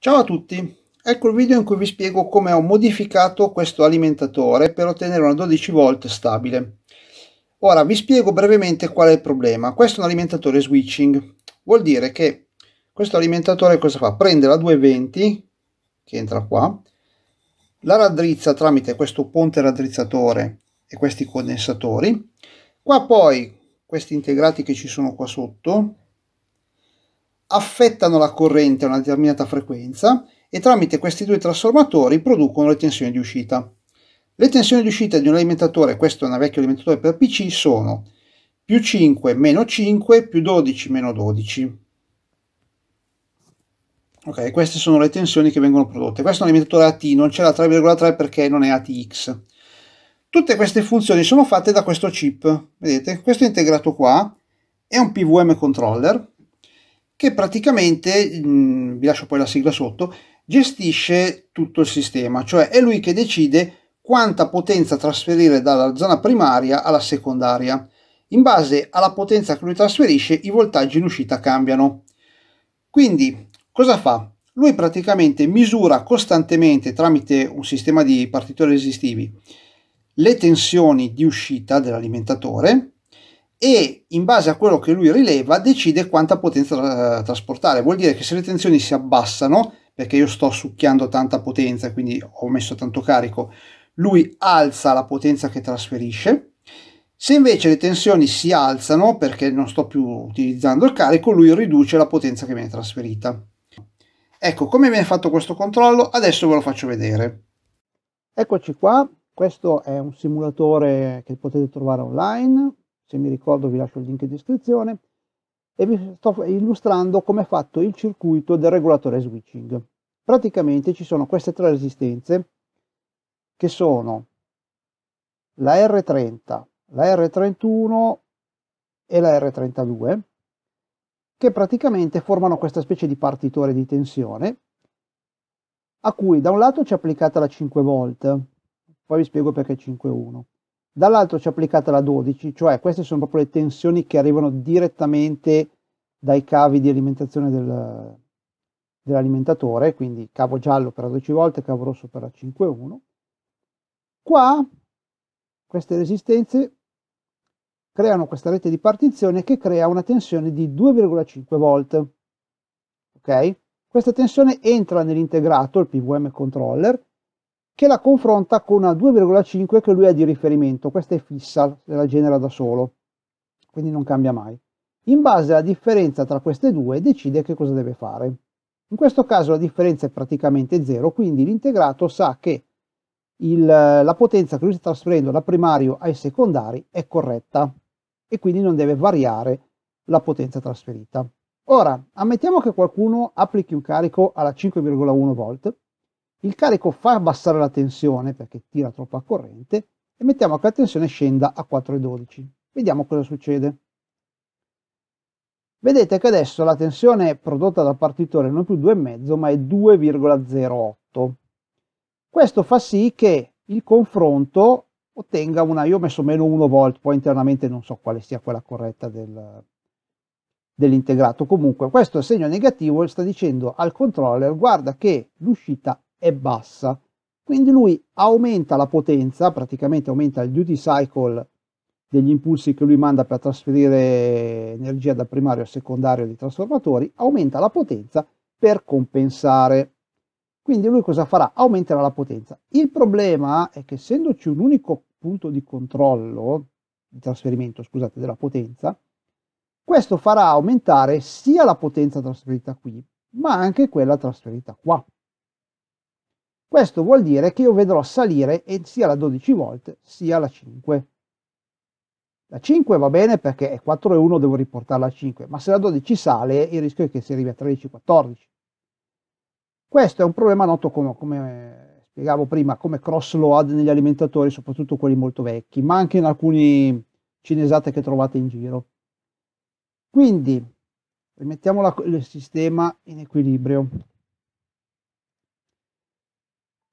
Ciao a tutti, ecco il video in cui vi spiego come ho modificato questo alimentatore per ottenere una 12 volt stabile. Ora vi spiego brevemente qual è il problema. Questo è un alimentatore switching, vuol dire che questo alimentatore cosa fa? Prende la 220 che entra qua, la raddrizza tramite questo ponte raddrizzatore e questi condensatori. Qua poi questi integrati che ci sono qua sotto affettano la corrente a una determinata frequenza e tramite questi due trasformatori producono le tensioni di uscita. Le tensioni di uscita di un alimentatore, questo è un vecchio alimentatore per PC, sono più 5 meno 5 più 12 meno 12. Ok, queste sono le tensioni che vengono prodotte. Questo è un alimentatore AT, non c'è la 3,3 perché non è ATX. Tutte queste funzioni sono fatte da questo chip, vedete? Questo integrato qua è un PVM controller che praticamente, mh, vi lascio poi la sigla sotto, gestisce tutto il sistema, cioè è lui che decide quanta potenza trasferire dalla zona primaria alla secondaria. In base alla potenza che lui trasferisce, i voltaggi in uscita cambiano. Quindi, cosa fa? Lui praticamente misura costantemente tramite un sistema di partitori resistivi le tensioni di uscita dell'alimentatore e in base a quello che lui rileva decide quanta potenza tra- eh, trasportare. Vuol dire che se le tensioni si abbassano, perché io sto succhiando tanta potenza, quindi ho messo tanto carico, lui alza la potenza che trasferisce. Se invece le tensioni si alzano perché non sto più utilizzando il carico, lui riduce la potenza che viene trasferita. Ecco, come viene fatto questo controllo? Adesso ve lo faccio vedere. Eccoci qua, questo è un simulatore che potete trovare online, se mi ricordo vi lascio il link in descrizione, e vi sto illustrando come è fatto il circuito del regolatore switching. Praticamente ci sono queste tre resistenze che sono la R30, la R31 e la R32 che praticamente formano questa specie di partitore di tensione a cui da un lato c'è applicata la 5 volt, poi vi spiego perché 5,1 dall'altro ci c'è applicata la 12, cioè queste sono proprio le tensioni che arrivano direttamente dai cavi di alimentazione del, dell'alimentatore, quindi cavo giallo per la 12 volte, cavo rosso per la 5,1. Qua queste resistenze creano questa rete di partizione che crea una tensione di 2,5 volt. Ok? Questa tensione entra nell'integrato, il PVM controller, che la confronta con una 2,5 che lui ha di riferimento, questa è fissa, la genera da solo, quindi non cambia mai. In base alla differenza tra queste due decide che cosa deve fare. In questo caso la differenza è praticamente zero, quindi l'integrato sa che il, la potenza che lui sta trasferendo da primario ai secondari è corretta e quindi non deve variare la potenza trasferita. Ora, ammettiamo che qualcuno applichi un carico alla 5,1 volt il carico fa abbassare la tensione perché tira troppa corrente e mettiamo che la tensione scenda a 4,12. Vediamo cosa succede. Vedete che adesso la tensione prodotta dal partitore non è più 2,5 ma è 2,08. Questo fa sì che il confronto ottenga una, io ho messo meno 1 volt, poi internamente non so quale sia quella corretta del, dell'integrato. Comunque questo segno negativo sta dicendo al controller guarda che l'uscita è bassa. Quindi lui aumenta la potenza, praticamente aumenta il duty cycle degli impulsi che lui manda per trasferire energia dal primario al secondario dei trasformatori, aumenta la potenza per compensare. Quindi lui cosa farà? Aumenterà la potenza. Il problema è che essendoci un unico punto di controllo, di trasferimento, scusate, della potenza, questo farà aumentare sia la potenza trasferita qui, ma anche quella trasferita qua. Questo vuol dire che io vedrò salire sia la 12 volt sia la 5. La 5 va bene perché è 4 e 1 devo riportarla a 5, ma se la 12 sale il rischio è che si arrivi a 13-14. Questo è un problema noto come, come spiegavo prima, come cross load negli alimentatori, soprattutto quelli molto vecchi, ma anche in alcuni cinesate che trovate in giro. Quindi rimettiamo la, il sistema in equilibrio.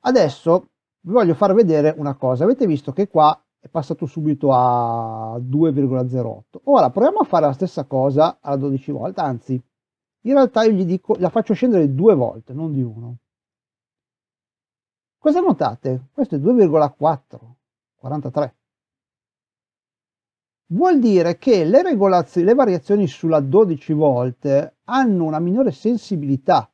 Adesso vi voglio far vedere una cosa. Avete visto che qua è passato subito a 2,08. Ora proviamo a fare la stessa cosa alla 12 volte, anzi, in realtà io gli dico, la faccio scendere due volte, non di uno. Cosa notate? Questo è 2,443. Vuol dire che le, le variazioni sulla 12 volte hanno una minore sensibilità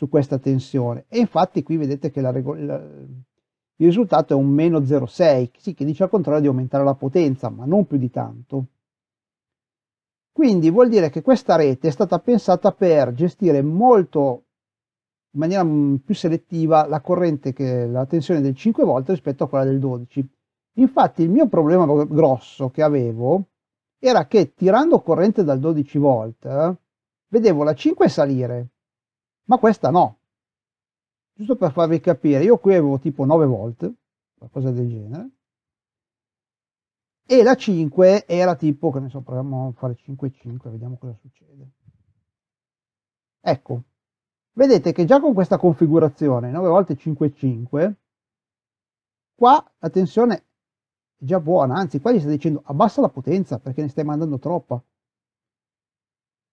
su questa tensione. E infatti qui vedete che la la, il risultato è un meno 0,6, sì, che dice al contrario di aumentare la potenza, ma non più di tanto. Quindi vuol dire che questa rete è stata pensata per gestire molto in maniera mm, più selettiva la corrente che la tensione del 5 volt rispetto a quella del 12. Infatti il mio problema grosso che avevo era che tirando corrente dal 12 volt vedevo la 5 salire, ma questa no. Giusto per farvi capire, io qui avevo tipo 9 volt, qualcosa del genere, e la 5 era tipo, che ne so, proviamo a fare 5,5, vediamo cosa succede. Ecco, vedete che già con questa configurazione, 9 volte 5,5, qua la tensione è già buona, anzi qua gli sta dicendo abbassa la potenza perché ne stai mandando troppa,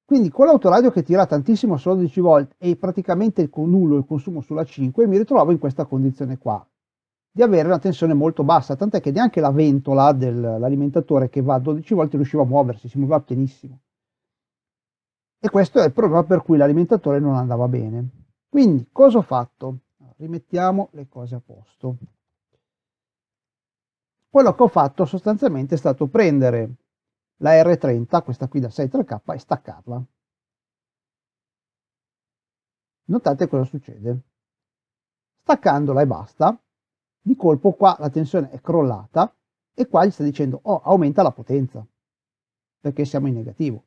quindi con l'autoradio che tira tantissimo a solo 12 volt e praticamente con nullo il consumo sulla 5, mi ritrovo in questa condizione qua, di avere una tensione molto bassa, tant'è che neanche la ventola dell'alimentatore che va a 12 volt riusciva a muoversi, si muoveva pienissimo. E questo è il problema per cui l'alimentatore non andava bene. Quindi cosa ho fatto? Rimettiamo le cose a posto. Quello che ho fatto sostanzialmente è stato prendere la R30, questa qui da 6.3K, e staccarla. Notate cosa succede. Staccandola e basta, di colpo qua la tensione è crollata e qua gli sta dicendo oh, aumenta la potenza, perché siamo in negativo.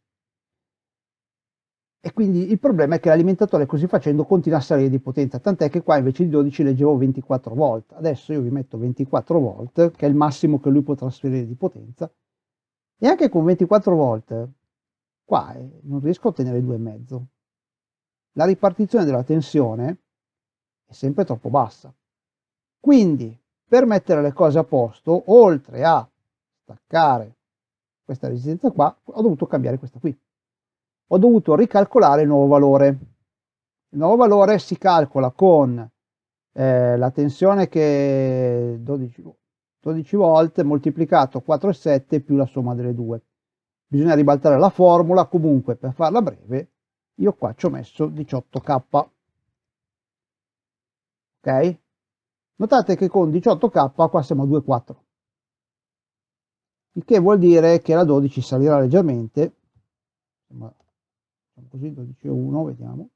E quindi il problema è che l'alimentatore così facendo continua a salire di potenza, tant'è che qua invece di 12 leggevo 24 volt, adesso io vi metto 24 volt, che è il massimo che lui può trasferire di potenza, e anche con 24 volt, qua eh, non riesco a ottenere due e mezzo La ripartizione della tensione è sempre troppo bassa. Quindi, per mettere le cose a posto, oltre a staccare questa resistenza qua, ho dovuto cambiare questa qui. Ho dovuto ricalcolare il nuovo valore. Il nuovo valore si calcola con eh, la tensione che 12, 12 volte moltiplicato 4 e 7 più la somma delle due. Bisogna ribaltare la formula, comunque per farla breve io qua ci ho messo 18k. Ok? Notate che con 18k qua siamo a 2,4, il che vuol dire che la 12 salirà leggermente, facciamo così 12,1, vediamo,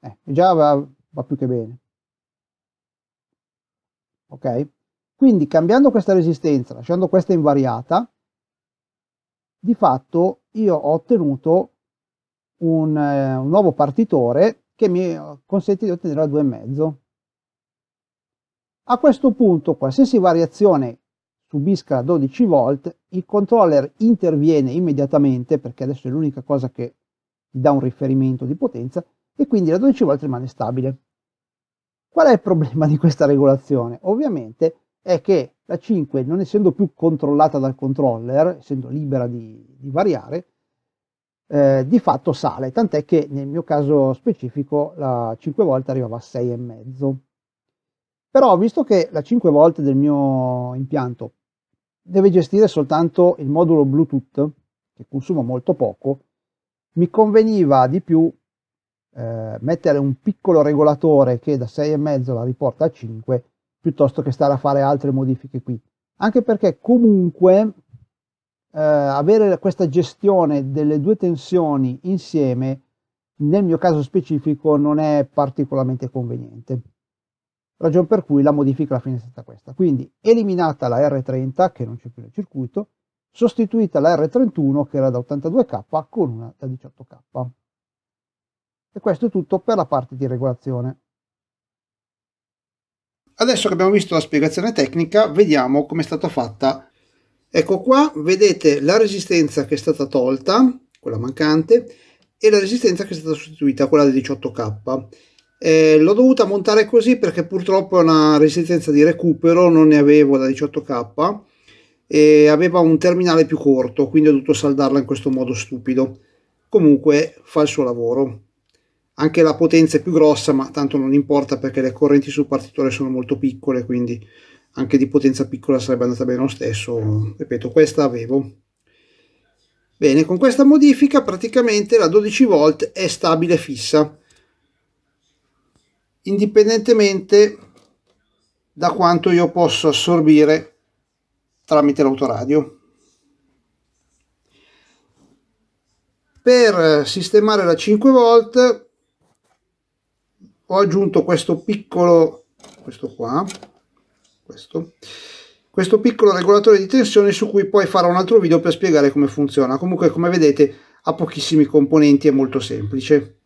eh, già va, va più che bene. Ok? Quindi cambiando questa resistenza, lasciando questa invariata, di fatto io ho ottenuto un, eh, un nuovo partitore che mi consente di ottenere la 2,5. A questo punto qualsiasi variazione subisca la 12 volt, il controller interviene immediatamente, perché adesso è l'unica cosa che ti dà un riferimento di potenza, e quindi la 12 volt rimane stabile. Qual è il problema di questa regolazione? Ovviamente è che la 5, non essendo più controllata dal controller, essendo libera di, di variare, eh, di fatto sale, tant'è che nel mio caso specifico la 5 volte arrivava a 6,5. Però visto che la 5 volte del mio impianto deve gestire soltanto il modulo Bluetooth, che consuma molto poco, mi conveniva di più eh, mettere un piccolo regolatore che da 6,5 la riporta a 5 piuttosto che stare a fare altre modifiche qui. Anche perché comunque eh, avere questa gestione delle due tensioni insieme, nel mio caso specifico, non è particolarmente conveniente. Ragion per cui la modifica alla fine è stata questa. Quindi eliminata la R30, che non c'è più nel circuito, sostituita la R31, che era da 82K, con una da 18K. E questo è tutto per la parte di regolazione. Adesso che abbiamo visto la spiegazione tecnica, vediamo come è stata fatta. Ecco qua, vedete la resistenza che è stata tolta, quella mancante, e la resistenza che è stata sostituita, quella del 18K. Eh, l'ho dovuta montare così perché purtroppo è una resistenza di recupero, non ne avevo da 18K, e aveva un terminale più corto, quindi ho dovuto saldarla in questo modo stupido. Comunque fa il suo lavoro anche la potenza è più grossa ma tanto non importa perché le correnti sul partitore sono molto piccole quindi anche di potenza piccola sarebbe andata bene lo stesso ripeto questa avevo bene con questa modifica praticamente la 12 volt è stabile fissa indipendentemente da quanto io posso assorbire tramite l'autoradio per sistemare la 5 volt ho aggiunto questo piccolo questo qua questo questo piccolo regolatore di tensione su cui poi farò un altro video per spiegare come funziona comunque come vedete ha pochissimi componenti è molto semplice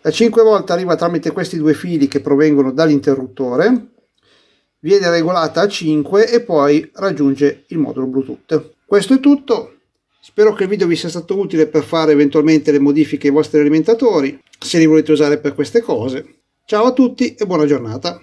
la 5 volte arriva tramite questi due fili che provengono dall'interruttore viene regolata a 5 e poi raggiunge il modulo bluetooth questo è tutto Spero che il video vi sia stato utile per fare eventualmente le modifiche ai vostri alimentatori, se li volete usare per queste cose. Ciao a tutti e buona giornata.